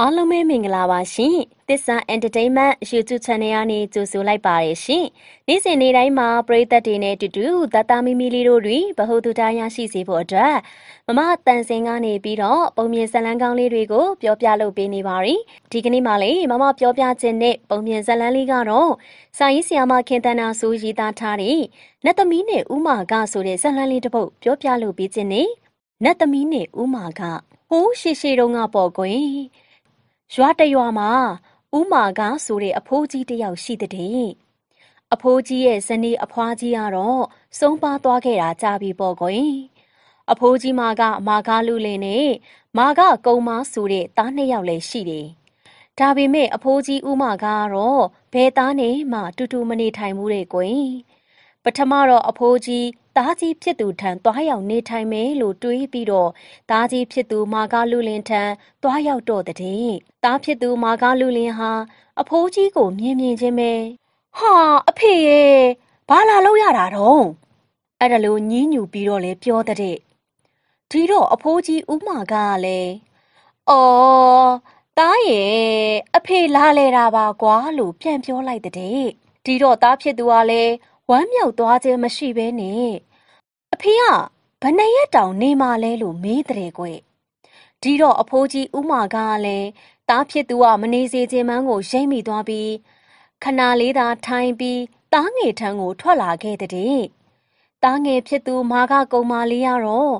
အားလုံးပဲမင်္ဂလာပါရှင်။သစ္စာ Entertainment YouTube Channel ကနေကြိုဆိုလိုက်ပါရရှင်။နေ့စဉ်နေ့တိုင်းမှာပရိသတ်တွေနဲ့အတူတူသတ္တမီမီလေးတို့တွင်ဗဟုသုတရရှိစေဖို့အတွက်မမတန်စင်ကနေပြီးတော့ပုံမြင်ဇာတ်လမ်းကောင်းလေးတွေကိုပြောပြလုပ်ပေးနေပါရီ။ဒီကနေ့မှလည်းမမပြောပြခြင်းနဲ့ပုံမြင်ဇာတ်လမ်းလေးကတော့စာရေးဆရာမခင်တနာဆိုရေးသားထားတဲ့နတ်သမီးနဲ့ဥမာကဆိုတဲ့ဇာတ်လမ်းလေးတစ်ပုဒ်ပြောပြလုပ်ပေးခြင်းနဲ့နတ်သမီးနဲ့ဥမာကဟိုးရှိရှိတုန်းကပေါ့ကွယ်။ရွာတရွာမှာဥမာကားဆိုတဲ့အဖိုးကြီးတယောက်ရှိတဲ့အဖိုးကြီးရဲ့ဇနီးအဖွားကြီးကတော့ဆုံးပါသွားခဲ့တာကြာပြီပေါ့ကွယ်အဖိုးကြီးမကမာကလူလင်နဲ့မာကကုံမဆိုတဲ့သားနှစ်ယောက်လည်းရှိတယ်ဒါပေမဲ့အဖိုးကြီးဥမာကတော့ဘယ်သားနဲ့မှ တူတူမနေထိုင်မှုတဲ့ကွယ်ပထမတော့အဖိုးကြီးသားကြီးဖြစ်သူထံသွားရောက်နေထိုင်မယ်လို့တွေးပြီးတော့သားကြီးဖြစ်သူမာကာလူလင်ထံသွားရောက်တော့တဲ့သားဖြစ်သူမာကာလူလင်ဟာအဖိုးကြီးကိုမြင်မြင်ချင်းပဲဟာအဖေရေဘာလာလောက်ရတာတော့အဲ့ဒါလိုညင်းညူပြီးတော့လဲပြောတဲ့ဒီတော့အဖိုးကြီးဥမာကလည်းအော်သားရဲ့အဖေလာလဲတာပါကွာလို့ပြန်ပြောလိုက်တဲ့ဒီတော့သားဖြစ်သူကလည်းဝမ်းမြောက်သွားခြင်းမရှိဘဲနဲ့အဖေကဘယ်နှရက်တောင်နေမှလဲလို့မေးတယ်ကွဒီတော့အဖိုးကြီးဥမာကလည်းတားဖြစ်သူကမနေစေခြင်းမန်းကိုရိမ့်မိသွားပြီးခဏလေးသာထိုင်ပြီးတားငယ်ထံကိုထွက်လာခဲ့တဲ့တားငယ်ဖြစ်သူမာကကုံမာလေးရတော့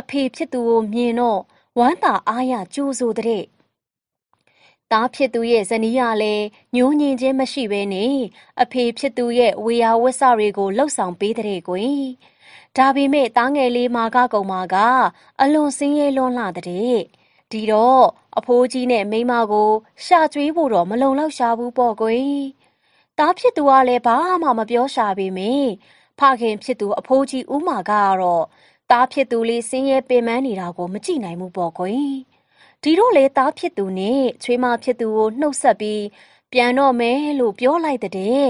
အဖေဖြစ်သူကိုမြင်တော့ဝမ်းသာအားရကြိုးဆိုတဲ့သားဖြစ်သူရဲ့ဇနီးကလည်းညှိုးညင်ခြင်းမရှိဘဲနဲ့အဖေဖြစ်သူရဲ့ဝေယဝစ္စတွေကိုလှုပ်ဆောင်ပေးတဲ့ကွယ်။ဒါပေမဲ့သားငယ်လေးမာကကုံမာက အလွန်စင်းရဲလွန်းလာတဲ့။ဒီတော့အဖိုးကြီးနဲ့မိမကိုရှာကျွေးဖို့တော့မလုံလောက်ရှာဘူးပေါ့ကွယ်။သားဖြစ်သူကလည်းဘာမှမပြောရှာပေမယ့်ဖခင်ဖြစ်သူ အဖိုးကြီးဦးမာကတော့သားဖြစ်သူလေးစင်းရဲပင်ပန်းနေတာကိုမကြည့်နိုင်ဘူးပေါ့ကွယ်။ဒီတော့လေသားဖြစ်သူနဲ့ချွေးမဖြစ်သူကိုနှုတ်ဆက်ပြီးပြန်တော့မယ်လို့ပြောလိုက်တဲ့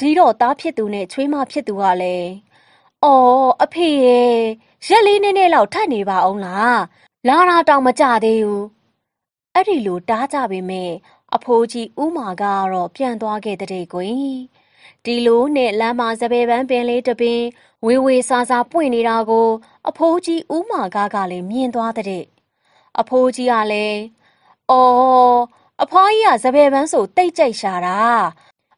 ဒီတော့သားဖြစ်သူနဲ့ချွေးမဖြစ်သူကလည်းအော်အဖေရဲ့ရက်လေးနည်းနည်းလောက်ထပ်နေပါအောင်လားလာတာတောင်မကြသေးဘူးအဲ့ဒီလိုတားကြပေမဲ့အဖိုးကြီးဥမာကတော့ပြန်သွားခဲ့တဲ့ကွင်ဒီလိုနဲ့လမ်းမှာစပယ်ပန်းပင်လေးတစ်ပင်ဝေဝေဆာဆာပွင့်နေတာကိုအဖိုးကြီးဥမာကကလည်းမြင်သွားတဲ့အဖိုးကြီးကလည်းအော်အဖွားကြီးကစပယ်ပန်းဆိုတိတ်ကြိတ်ရှာတာ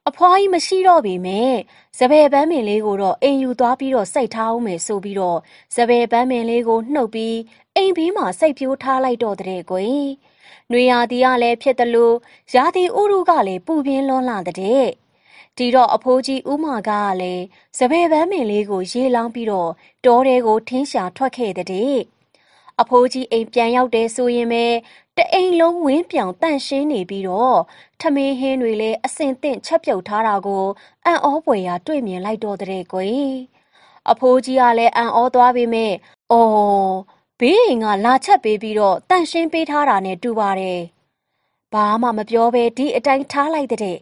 အဖွားကြီးမရှိတော့ပေမဲ့စပယ်ပန်းပင်လေးကိုတော့အိမ်ယူသွားပြီးတော့စိုက်ထားအောင်မယ်ဆိုပြီးတော့စပယ်ပန်းပင်လေးကိုနှုတ်ပြီးအိမ်ဘေးမှာစိုက်ပျိုးထားလိုက်တော့တဲ့ကွယ်။နှွေရာသီကလည်းဖြစ်တယ်လို့ရာသီဥတုကလည်းပူပြင်းလွန်းလာတဲ့။ဒီတော့အဖိုးကြီးဥမာကလည်းစပယ်ပန်းပင်လေးကို ရေလောင်းပြီးတော့တောထဲကိုထင်းရှာထွက်ခဲ့တဲ့။အဖိုးကြီးအိမ်ပြန်ရောက်တယ်ဆိုရင်ပဲတအိမ်လုံးဝင်းပြောင်တန့်ရှင်းနေပြီးတော့ထမင်းဟင်းတွေလည်းအစင်သင့်ချက်ပြုတ်ထားတာကိုအံ့ဩပွေရာ တွေ့မြင်လိုက်တော့တဲ့ကွယ်အဖိုးကြီးကလည်းအံ့ဩသွားပေမဲ့အော်ဘေးအိမ်ကလာချက်ပေးပြီးတော့တန့်ရှင်းပေးထားတာနဲ့တူပါတယ်ဘာမှမပြောဘဲဒီအတိုင်းထားလိုက်တဲ့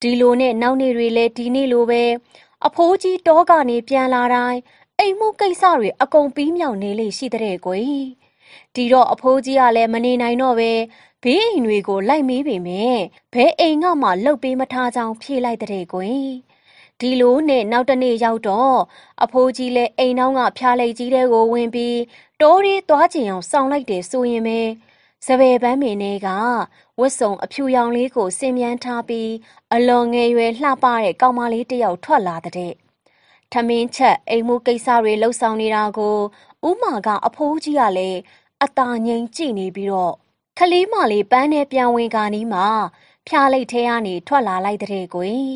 ဒီလိုနဲ့နောက်နေ့တွေလည်းဒီနေ့လိုပဲအဖိုးကြီးတောကနေပြန်လာတိုင်းအိမ်မှုကိစ္စတွေအကုန်ပြီးမြောက်နေလေရှိတဲ့ကွယ်ဒီတော့အဖိုးကြီးကလည်းမနေနိုင်တော့ပဲဘေးအိမ်တွေကိုလိုက်မေးပေမဲ့ဘဲအိမ်ကမှလှုပ်ပေးမထားကြောင်ဖြေလိုက်တဲ့ကွယ်ဒီလိုနဲ့နောက်တနေ့ရောက်တော့အဖိုးကြီးလည်းအိမ်နောက်ကဖျားလိုက်ကြီးတဲ့ကိုဝင်ပြီးတိုးရီးသွားချင်အောင်စောင်းလိုက်တယ်ဆိုရင်ပဲစပယ်ပန်းမင်းလေးကဝတ်စုံအဖြူရောင်လေးကိုဆင်မြန်းထားပြီးအလွန်ငယ်ရွယ်လှပတဲ့ကောင်မလေးတစ်ယောက်ထွက်လာတဲ့ထမင်းချက်အိမ်မှုကိစ္စတွေလှုပ်ဆောင်နေတာကိုဥမာက အဖိုးကြီးကလည်းအตาငိမ့်ကြည့်နေပြီးတော့ခလေးမလေးပန်းနဲ့ပြန်ဝင်ကာနီးမှာဖျားလိုက်ထဲကနေထွက်လာလိုက်တဲ့ကွယ်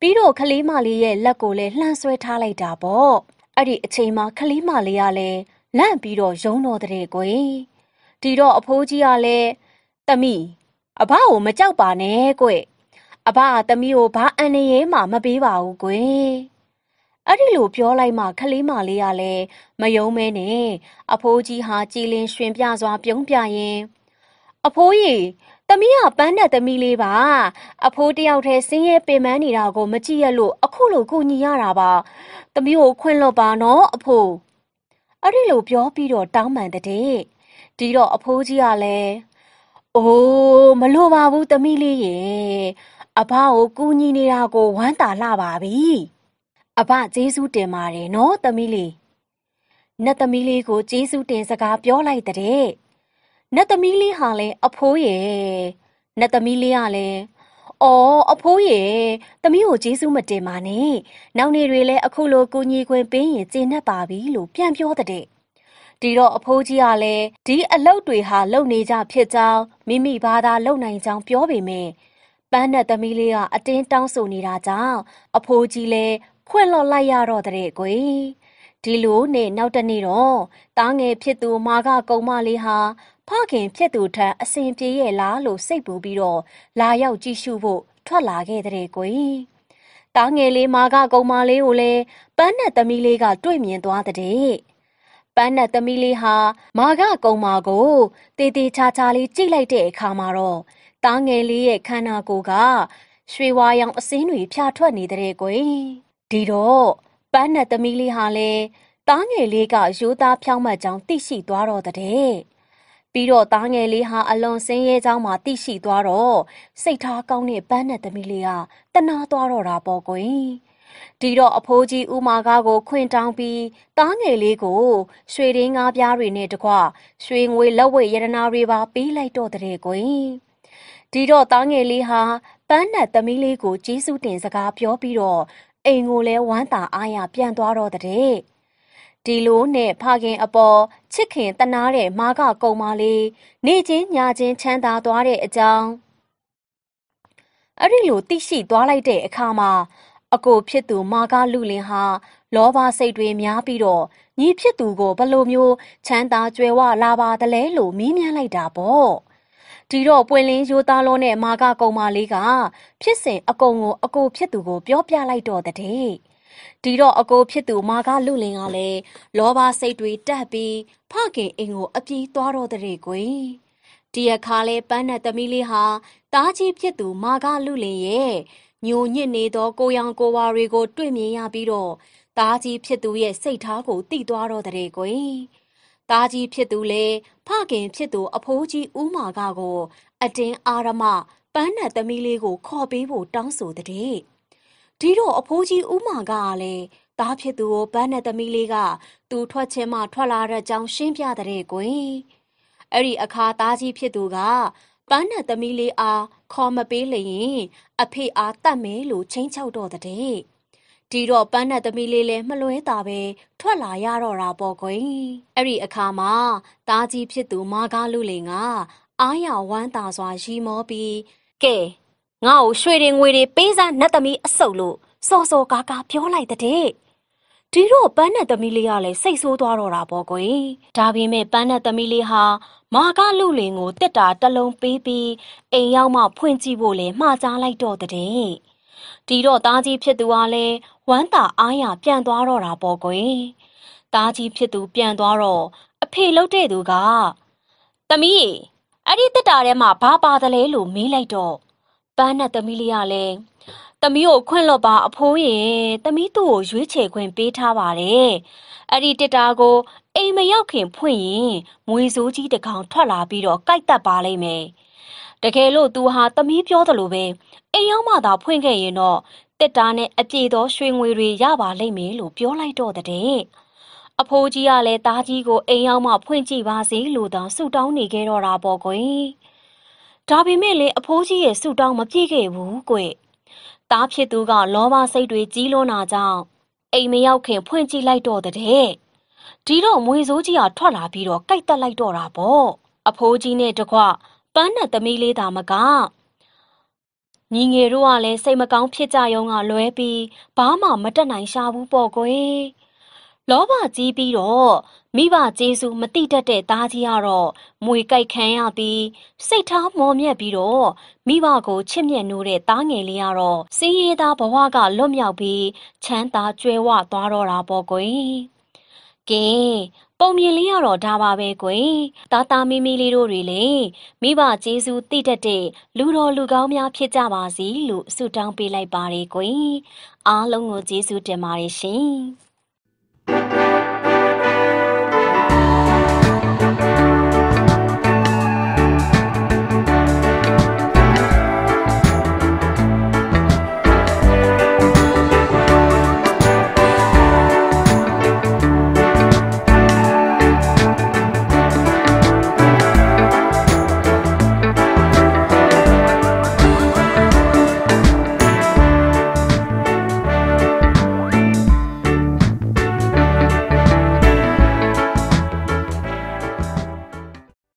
ပြီးတော့ခလေးမလေးရဲ့လက်ကိုလည်းလှမ်းဆွဲထားလိုက်တာပေါ့အဲ့ဒီအချိန်မှာခလေးမလေးကလည်းလန့်ပြီးတော့ရုံတော်တဲ့ကွယ်ဒီတော့အဖိုးကြီးကလည်းတမီအဘကိုမကြောက်ပါနဲ့ကွယ်အဘကတမီကိုဘာအန္တရာယ်မှမပေးပါဘူးကွယ်အဲ့ဒီလိုပြောလိုက်မှခလေးမလေးကလည်းမယုံမဲနဲ့အဖိုးကြီးဟာကြည်လင်ရှင်ပြစွာပြုံးပြရင်အဖိုးကြီးသမီးကပန်းတဲ့သမီးလေးပါအဖိုးတယောက်တည်းဆင်းရဲပင်ပန်းနေတာကို မကြည့်ရလို့အခုလိုကုညီရတာပါသမီးကိုခွင့်လွတ်ပါနော်အဖိုးအဲ့ဒီလိုပြောပြီးတော့တောင်းပန်တဲ့ဒီတော့အဖိုးကြီးကလည်းအိုးမလိုပါဘူးသမီးလေးရေအဘကိုကူညီနေတာကိုဝမ်းသာလှပါပြီအဘကျေးဇူးတင်ပါတယ်နော်သမီးလေးနတ်သမီးလေးကိုကျေးဇူးတင်စကားပြောလိုက်တဲ့နတ်သမီးလေးဟာလည်းအဖိုးရဲ့နတ်သမီးလေးကလည်းအော်အဖိုးရေသမီးကိုကျေးဇူးမတင်ပါနဲ့နောက်နေ့တွေလည်းအခုလိုကိုညီခွင်ပေးရင်ကျေနပ်ပါပြီလို့ပြန်ပြောတဲ့ဒီတော့အဖိုးကြီးကလည်းဒီအလုပ်တွေဟာလုပ်နေကြဖြစ်ကြောင်းမိမိဘာသာလုပ်နိုင်ကြောင်းပြောပေမဲ့ပန်းနဲ့သမီးလေးကအတင်းတောင်းဆိုနေတာကြောင့်အဖိုးကြီးလည်းခွင့်လွှတ်လိုက်ရတော့တဲ့ကွယ်ဒီလိုနဲ့နောက်တနေ့တော့တားငယ်ဖြစ်သူမာကကုံမလေးဟာဖခင်ဖြစ်သူထံအစဉ်ပြေရဲ့လားလို့စိတ်ပူပြီးတော့လာရောက်ကြည့်ရှုဖို့ထွက်လာခဲ့တဲ့ကွယ်တားငယ်လေးမာကကုံမလေးကိုလည်းပန်းနဲ့သမီးလေးကတွေ့မြင်သွားတဲ့ပန်းနဲ့သမီးလေးဟာမာကကုံမာကိုတေးသေးချာချာလေးကြိတ်လိုက်တဲ့အခါမှာတော့တားငယ်လေးရဲ့ခန္ဓာကိုယ်ကရွှေဝါရောင်အစင်းတွေဖြာထွက်နေတဲ့ကွယ်ဒီတော့ပန်းနဲ့သမီးလေးဟာလဲသားငယ်လေးကရိုးသားဖြောင်းမှတ်ကြောင်းသိရှိသွားတော့တဲ့ပြီးတော့သားငယ်လေးဟာအလွန်ဆင်းရဲကြောင်းမှသိရှိသွားတော့စိတ်ထားကောင်းတဲ့ပန်းနဲ့သမီးလေးကတနာသွားတော့တာပေါ့ကွင်ဒီတော့အဖိုးကြီးဥမာကားကိုခွင်တောင်းပြီးသားငယ်လေးကို ရွှေရင်းကားပြားတွေနဲ့တကွရွှေငွေလက်ဝတ်ရတနာတွေပါပေးလိုက်တော့တဲ့ကွင်ဒီတော့သားငယ်လေးဟာပန်းနဲ့သမီးလေးကိုကျေးဇူးတင်စကားပြောပြီးတော့အိမ်ကိုလည်းဝမ်းသာအားရပြန်သွားတော့တဲ့ဒီလိုနဲ့ဖခင်အပေါ်ချစ်ခင်တနာတဲ့မာကကုံမလေးနေချင်းညာချင်းချမ်းသာသွားတဲ့အကြောင်းအဲ့ဒီလိုသိရှိသွားလိုက်တဲ့အခါမှာအကိုဖြစ်သူမာကလူလင်ဟာလောဘစိတ်တွေများပြီးတော့ညီဖြစ်သူကိုဘယ်လိုမျိုးချမ်းသာကြွယ်ဝလာပါသလဲလို့မေးမြန်းလိုက်တာပေါ့ဒီတော့ပွင့်လင်းရိုးသားလုံးနဲ့မာကကုံမလေးကဖြစ်စဉ်အကုံကိုအကိုဖြစ်သူကိုပြောပြလိုက်တော့တဲ့ဒီတော့အကိုဖြစ်သူမာကလူလင်ကလည်းလောဘစိတ်တွေတက်ပြီးဖခင်အိမ်ကိုအပြေးသွားတော့တဲ့ကွယ်ဒီအခါလဲပန်းနဲ့သမီးလေးဟာတားကြီးဖြစ်သူမာကလူလင်ရဲ့ညိုညစ်နေသော ကိုရောင်ကိုဝါတွေကို တွေ့မြင်ရပြီးတော့တားကြီးဖြစ်သူရဲ့စိတ်ထားကိုတိသွားတော့တဲ့ကွယ်သားကြီးဖြစ်သူလေဖခင်ဖြစ်သူအဖိုးကြီးဦးမာကကို အတင်းအာရမပန်းနဲ့သမီးလေးကိုခေါ်ပေးဖို့တောင်းဆိုတဲ့ဒီတော့အဖိုးကြီးဦးမာကလည်းသားဖြစ်သူကိုပန်းနဲ့သမီးလေးကသူထွက်ချင်းမှထွက်လာတဲ့အကြောင်းရှင်းပြတဲ့ကွယ်အဲ့ဒီအခါသားကြီးဖြစ်သူက ပန်းနဲ့သမီးလေးအားခေါ်မပေးလျင် အဖေအားတတ်မယ်လို့ချိန်ချောက်တော့တဲ့ဒီတော့ပန်းနဲ့သမီးလေးလည်းမလွဲတာပဲထွက်လာရတော့တာပေါ့ကွင်အဲ့ဒီအခါမှာတာကြီးဖြစ်သူမာကားလူလင်ကအာရဝမ်းသာစွာရီမောပြီးကဲငါ့ကိုရွှေတွေငွေတွေပေးစားနတ်သမီးအစုပ်လို့စောစောကားကားပြောလိုက်တဲ့ဒီတော့ပန်းနဲ့သမီးလေးကလည်းစိတ်ဆိုးသွားတော့တာပေါ့ကွယ်ဒါပေမဲ့ပန်းနဲ့သမီးလေးဟာမာကလူလင်ကိုတစ်တာတလုံးပေးပြီးအိမ်ရောက်မှဖွင့်ကြည့်ဖို့လဲမှားချလိုက်တော့တဲ့ဒီတော့သားကြီးဖြစ်သူကလည်းဝမ်းသာအားရပြန်သွားတော့တာပေါ့ကွယ်သားကြီးဖြစ်သူပြန်သွားတော့အဖေလှုပ်တဲ့သူကသမီးအဲ့ဒီတက်တာထဲမှာဘာပါသလဲလို့မေးလိုက်တော့ပန်းနဲ့သမီးလေးကလည်းသမီးကိုခွင့်လွတ်ပါ အဖိုးရင်သမီးသူ့ကိုရွေးချယ်ခွင့်ပေးထားပါတယ်အဲ့ဒီတက်တာကိုအိမ်မရောက်ခင်ဖွင့်ရင်မွေစိုးကြီးတကောင်ထွက်လာပြီးတော့ကြိုက်တတ်ပါလိမ့်မယ်တကယ်လို့သူဟာသမီးပြောသလိုပဲအိမ်ရောက်မှသာဖွင့်ခဲ့ရင်တော့တက်တာနဲ့အပြေသောရွှေငွေတွေရပါလိမ့်မယ်လို့ပြောလိုက်တော့တဲ့အဖိုးကြီးကလည်းသားကြီးကိုအိမ်ရောက်မှဖွင့်ကြည့်ပါစေလို့တောင်းဆုတောင်းနေခဲ့တော့တာပေါ့ကွယ်ဒါပေမဲ့လေအဖိုးကြီးရဲ့ဆုတောင်းမပြည့်ခဲ့ဘူးကွယ်သားဖြစ်သူက လောဘစိတ်တွေကြီးလွန်းတာကြောင့်အိမ်မရောက်ခင်ဖွင့်ကြည့်လိုက်တော့တဲ့ဒီတော့မွေစိုးကြီးကထွက်လာပြီးတော့ကြိုက်တက်လိုက်တော့တာပေါ့အဖိုးကြီးနဲ့တကွပန်းနဲ့သမီးလေးသာမကညီငယ်တို့ကလည်းစိတ်မကောင်းဖြစ်ကြရုံကလွဲပြီးဘာမှမတက်နိုင်ရှာဘူးပေါ့ကွယ်လောဘကြီးပြီးတော့မိဘကျေးဇူးမတိတတ်တဲ့သားကြီးကတော့မွေကြိုက်ခံရပြီးစိတ်ထားမော်မြက်ပြီးတော့မိဘကိုချစ်မြတ်နိုးတဲ့သားငယ်လေးကတော့စင်းရဲသားဘဝကလွတ်မြောက်ပြီးချမ်းသာကြွယ်ဝသွားတော့တာပေါ့ကွယ်ကဲပုံမြင်လေးကတော့ဒါပါပဲကွယ်။သားသားမီးမီးလေးတို့တွေလည်းမိဘကျေးဇူးတည်တတ်တဲ့လူတော်လူကောင်းများဖြစ်ကြပါစေလို့ဆုတောင်းပေးလိုက်ပါတယ်ကွယ်။အားလုံးကိုကျေးဇူးတင်ပါတယ်ရှင်။